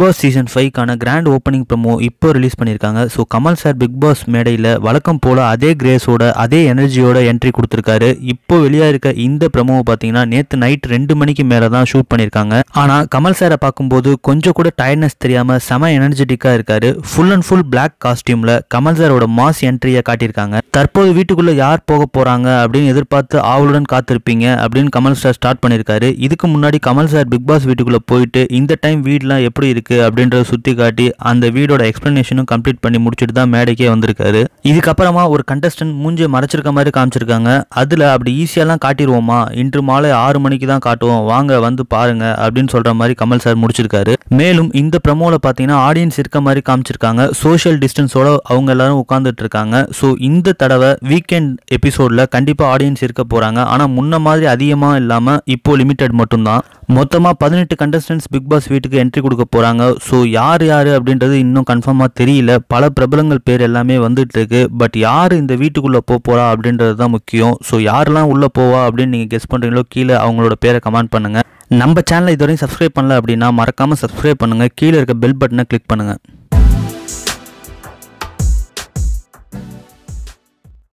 big Boss season ஃபைவ்க்கான grand opening promo இப்போ release பண்ணியிருக்காங்க so Kamal sir Bigg Boss மேடையில் வழக்கம் போல் அதே கிரேஸோட அதே எனர்ஜியோட என்ட்ரி கொடுத்துருக்காரு இப்போ வெளியாக இருக்க இந்த ப்ரமோவை பார்த்தீங்கன்னா நேற்று நைட் ரெண்டு மணிக்கு மேலே தான் ஷூட் பண்ணியிருக்காங்க ஆனால் கமல் சாரை பார்க்கும்போது கொஞ்சம் கூட டயர்ட்னஸ் தெரியாமல் செம எனர்ஜெட்டிக்காக இருக்காரு ஃபுல் அண்ட் ஃபுல் பிளாக் காஸ்டியூமில் கமல் சாரோட மாஸ் என்ட்ரியை காட்டியிருக்காங்க தற்போது வீட்டுக்குள்ளே யார் போக போகிறாங்க அப்படின்னு எதிர்பார்த்து ஆவலுடன் காத்திருப்பீங்க அப்படின்னு கமல் சார் ஸ்டார்ட் பண்ணியிருக்காரு இதுக்கு முன்னாடி கமல் சார் பிக் பாஸ் வீட்டுக்குள்ளே போயிட்டு இந்த டைம் வீடெலாம் எப்படி இருக்கு இருக்குது அப்படின்றத சுற்றி காட்டி அந்த வீடோட எக்ஸ்ப்ளனேஷனும் கம்ப்ளீட் பண்ணி முடிச்சுட்டு தான் மேடைக்கே வந்திருக்காரு இதுக்கப்புறமா ஒரு கண்டஸ்டன்ட் மூஞ்சி மறைச்சிருக்க மாதிரி காமிச்சிருக்காங்க அதில் அப்படி ஈஸியாலாம் காட்டிடுவோமா இன்று மாலை ஆறு மணிக்கு தான் காட்டுவோம் வாங்க வந்து பாருங்க அப்படின்னு சொல்கிற மாதிரி கமல் சார் முடிச்சிருக்காரு மேலும் இந்த ப்ரமோவில் பார்த்தீங்கன்னா ஆடியன்ஸ் இருக்க மாதிரி காமிச்சிருக்காங்க சோஷியல் டிஸ்டன்ஸோட அவங்க எல்லாரும் உட்காந்துட்டு இருக்காங்க ஸோ இந்த தடவை வீக்கெண்ட் எபிசோடில் கண்டிப்பாக ஆடியன்ஸ் இருக்க போகிறாங்க ஆனால் முன்ன மாதிரி அதிகமாக இல்லாமல் இப்போ லிமிடெட் மட்டும்தான் மொத்தமாக பதினெட்டு கண்டஸ்டன்ஸ் பிக் பாஸ் வீட்டுக்கு என்ட்ரி கொடுக்க போகிறாங்க ஸோ யார் யார் அப்படின்றது இன்னும் கன்ஃபார்மாக தெரியல பல பிரபலங்கள் பேர் எல்லாமே வந்துட்டு இருக்கு பட் யார் இந்த வீட்டுக்குள்ளே போக போகிறா அப்படின்றது தான் முக்கியம் ஸோ யாரெல்லாம் உள்ளே போவா அப்படின்னு நீங்கள் கெஸ் பண்ணுறீங்களோ கீழே அவங்களோட பேரை கமெண்ட் பண்ணுங்கள் நம்ம சேனலை இதுவரையும் சப்ஸ்கிரைப் பண்ணல அப்படின்னா மறக்காமல் சப்ஸ்கிரைப் பண்ணுங்கள் கீழே இருக்க பெல் பட்டனை கிளிக் பண்ணுங்கள்